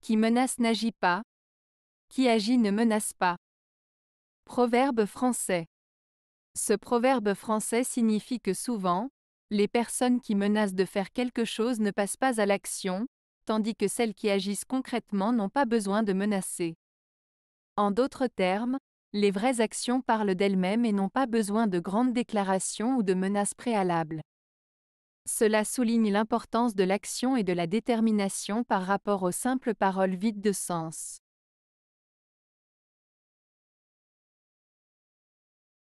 Qui menace n'agit pas. Qui agit ne menace pas. Proverbe français. Ce proverbe français signifie que souvent, les personnes qui menacent de faire quelque chose ne passent pas à l'action, tandis que celles qui agissent concrètement n'ont pas besoin de menacer. En d'autres termes, les vraies actions parlent d'elles-mêmes et n'ont pas besoin de grandes déclarations ou de menaces préalables. Cela souligne l'importance de l'action et de la détermination par rapport aux simples paroles vides de sens.